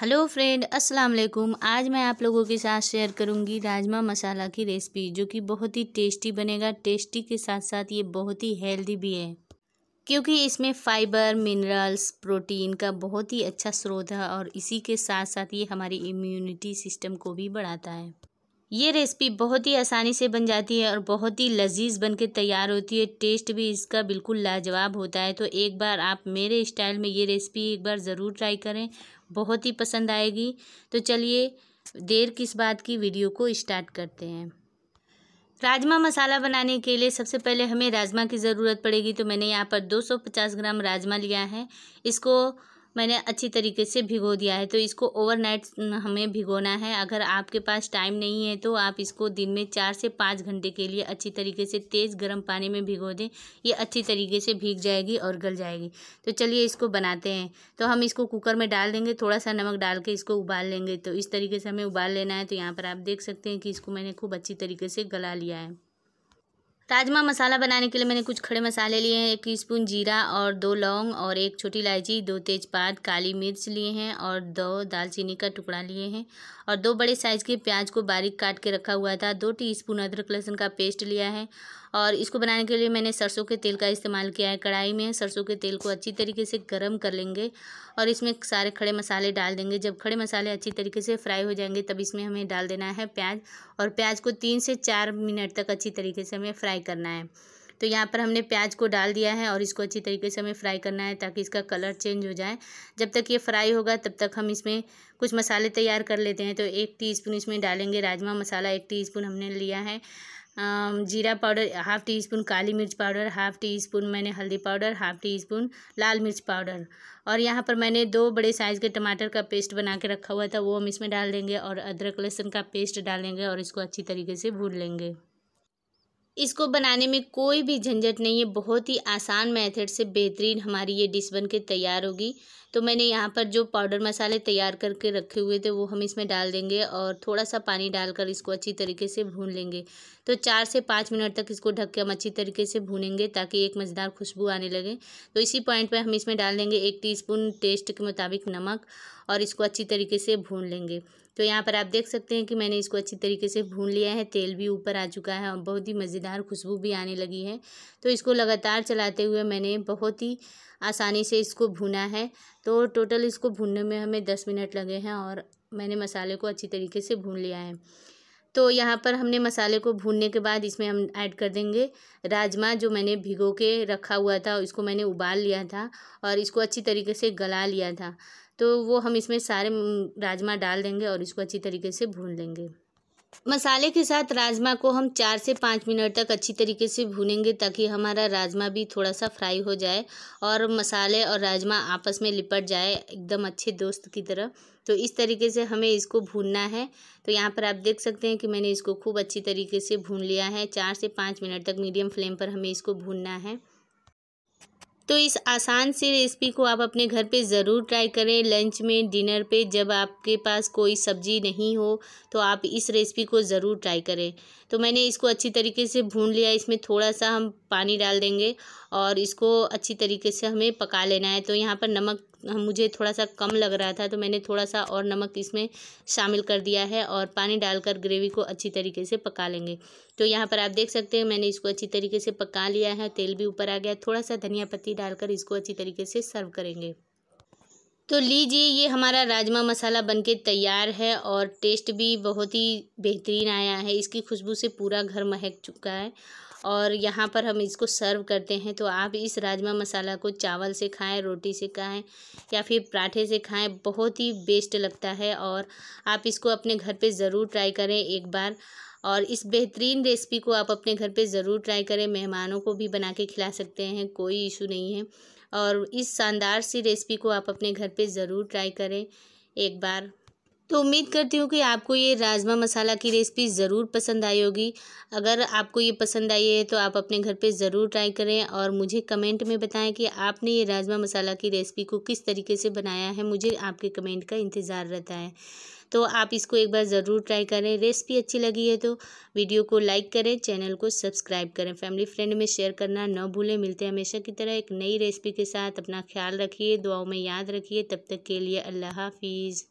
hello friend अस्सलाम वालेकुम आज मैं आप लोगों के साथ शेयर करूंगी राजमा मसाला की रेसिपी जो कि बहुत ही टेस्टी बनेगा टेस्टी के साथ साथ ये बहुत ही हेल्दी भी है क्योंकि इसमें फाइबर मिनरल्स प्रोटीन का बहुत ही अच्छा स्रोत है और इसी के साथ साथ ये हमारी इम्यूनिटी सिस्टम को भी बढ़ाता है ये रेसिपी बहुत ही आसानी से बन जाती है और बहुत ही लजीज बन के तैयार होती है टेस्ट भी इसका बिल्कुल लाजवाब होता है तो एक बार आप मेरे स्टाइल में ये रेसिपी एक बार ज़रूर ट्राई करें बहुत ही पसंद आएगी तो चलिए देर किस बात की वीडियो को स्टार्ट करते हैं राजमा मसाला बनाने के लिए सबसे पहले हमें राजमा की ज़रूरत पड़ेगी तो मैंने यहाँ पर 250 ग्राम राजमा लिया है इसको मैंने अच्छी तरीके से भिगो दिया है तो इसको ओवरनाइट हमें भिगोना है अगर आपके पास टाइम नहीं है तो आप इसको दिन में चार से पाँच घंटे के लिए अच्छी तरीके से तेज़ गर्म पानी में भिगो दें ये अच्छी तरीके से भीग जाएगी और गल जाएगी तो चलिए इसको बनाते हैं तो हम इसको कुकर में डाल देंगे थोड़ा सा नमक डाल के इसको उबाल लेंगे तो इस तरीके से हमें उबाल लेना है तो यहाँ पर आप देख सकते हैं कि इसको मैंने खूब अच्छी तरीके से गला लिया है राजमा मसाला बनाने के लिए मैंने कुछ खड़े मसाले लिए हैं एक स्पून जीरा और दो लौंग और एक छोटी इलायची दो तेज़पात काली मिर्च लिए हैं और दो दालचीनी का टुकड़ा लिए हैं और दो बड़े साइज़ के प्याज को बारीक काट के रखा हुआ था दो टीस्पून अदरक लहसुन का पेस्ट लिया है और इसको बनाने के लिए मैंने सरसों के तेल का इस्तेमाल किया है कढ़ाई में सरसों के तेल को अच्छी तरीके से गर्म कर लेंगे और इसमें सारे खड़े मसाले डाल देंगे जब खड़े मसाले अच्छी तरीके से फ्राई हो जाएंगे तब इसमें हमें डाल देना है प्याज और प्याज को तीन से चार मिनट तक अच्छी तरीके से हमें फ्राई करना है तो यहाँ पर हमने प्याज को डाल दिया है और इसको अच्छी तरीके से हमें फ्राई करना है ताकि इसका कलर चेंज हो जाए जब तक ये फ्राई होगा तब तक हम इसमें कुछ मसाले तैयार कर लेते हैं तो एक टीस्पून इसमें डालेंगे राजमा मसाला एक टीस्पून हमने लिया है जीरा पाउडर हाफ़ टी स्पून काली मिर्च पाउडर हाफ़ टी स्पून मैंने हल्दी पाउडर हाफ़ टी स्पून लाल मिर्च पाउडर और यहाँ पर मैंने दो बड़े साइज़ के टमाटर का पेस्ट बना के रखा हुआ था वो हम इसमें डाल देंगे और अदरक लहसुन का पेस्ट डालेंगे और इसको अच्छी तरीके से भून लेंगे इसको बनाने में कोई भी झंझट नहीं है बहुत ही आसान मेथड से बेहतरीन हमारी ये डिश बन के तैयार होगी तो मैंने यहाँ पर जो पाउडर मसाले तैयार करके रखे हुए थे वो हम इसमें डाल देंगे और थोड़ा सा पानी डालकर इसको अच्छी तरीके से भून लेंगे तो चार से पाँच मिनट तक इसको ढक के हम अच्छी तरीके से भूनेंगे ताकि एक मज़ेदार खुशबू आने लगे तो इसी पॉइंट पर हम इसमें डाल देंगे एक टी टेस्ट के मुताबिक नमक और इसको अच्छी तरीके से भून लेंगे तो यहाँ पर आप देख सकते हैं कि मैंने इसको अच्छी तरीके से भून लिया है तेल भी ऊपर आ चुका है और बहुत ही मज़ेदार खुशबू भी आने लगी है तो इसको लगातार चलाते हुए मैंने बहुत ही आसानी से इसको भुना है तो टोटल इसको भूनने में हमें दस मिनट लगे हैं और मैंने मसाले को अच्छी तरीके से भून लिया है तो यहाँ पर हमने मसाले को भूनने के बाद इसमें हम ऐड कर देंगे राजमा जो मैंने भिगो के रखा हुआ था इसको मैंने उबाल लिया था और इसको अच्छी तरीके से गला लिया था तो वो हम इसमें सारे राजमा डाल देंगे और इसको अच्छी तरीके से भून लेंगे मसाले के साथ राजमा को हम चार से पाँच मिनट तक अच्छी तरीके से भूनेंगे ताकि हमारा राजमा भी थोड़ा सा फ्राई हो जाए और मसाले और राजमा आपस में लिपट जाए एकदम अच्छे दोस्त की तरह तो इस तरीके से हमें इसको भूनना है तो यहाँ पर आप देख सकते हैं कि मैंने इसको खूब अच्छी तरीके से भून लिया है चार से पाँच मिनट तक मीडियम फ्लेम पर हमें इसको भूनना है तो इस आसान सी रेसिपी को आप अपने घर पे ज़रूर ट्राई करें लंच में डिनर पे जब आपके पास कोई सब्जी नहीं हो तो आप इस रेसिपी को ज़रूर ट्राई करें तो मैंने इसको अच्छी तरीके से भून लिया इसमें थोड़ा सा हम पानी डाल देंगे और इसको अच्छी तरीके से हमें पका लेना है तो यहाँ पर नमक मुझे थोड़ा सा कम लग रहा था तो मैंने थोड़ा सा और नमक इसमें शामिल कर दिया है और पानी डालकर ग्रेवी को अच्छी तरीके से पका लेंगे तो यहाँ पर आप देख सकते हैं मैंने इसको अच्छी तरीके से पका लिया है तेल भी ऊपर आ गया थोड़ा सा धनिया पत्ती डालकर इसको अच्छी तरीके से सर्व करेंगे तो लीजिए ये हमारा राजमा मसाला बनके तैयार है और टेस्ट भी बहुत ही बेहतरीन आया है इसकी खुशबू से पूरा घर महक चुका है और यहाँ पर हम इसको सर्व करते हैं तो आप इस राजमा मसाला को चावल से खाएं रोटी से खाएं या फिर पराठे से खाएं बहुत ही बेस्ट लगता है और आप इसको अपने घर पे ज़रूर ट्राई करें एक बार और इस बेहतरीन रेसिपी को आप अपने घर पे ज़रूर ट्राई करें मेहमानों को भी बना के खिला सकते हैं कोई इशू नहीं है और इस शानदार सी रेसिपी को आप अपने घर पर ज़रूर ट्राई करें एक बार तो उम्मीद करती हूँ कि आपको ये राजमा मसाला की रेसिपी ज़रूर पसंद आई होगी अगर आपको ये पसंद आई है तो आप अपने घर पे ज़रूर ट्राई करें और मुझे कमेंट में बताएं कि आपने ये राजमा मसाला की रेसिपी को किस तरीके से बनाया है मुझे आपके कमेंट का इंतज़ार रहता है तो आप इसको एक बार ज़रूर ट्राई करें रेसिपी अच्छी लगी है तो वीडियो को लाइक करें चैनल को सब्सक्राइब करें फैमिली फ्रेंड में शेयर करना न भूलें मिलते हैं हमेशा की तरह एक नई रेसिपी के साथ अपना ख्याल रखिए दुआओं में याद रखिए तब तक के लिए अल्लाह हाफिज़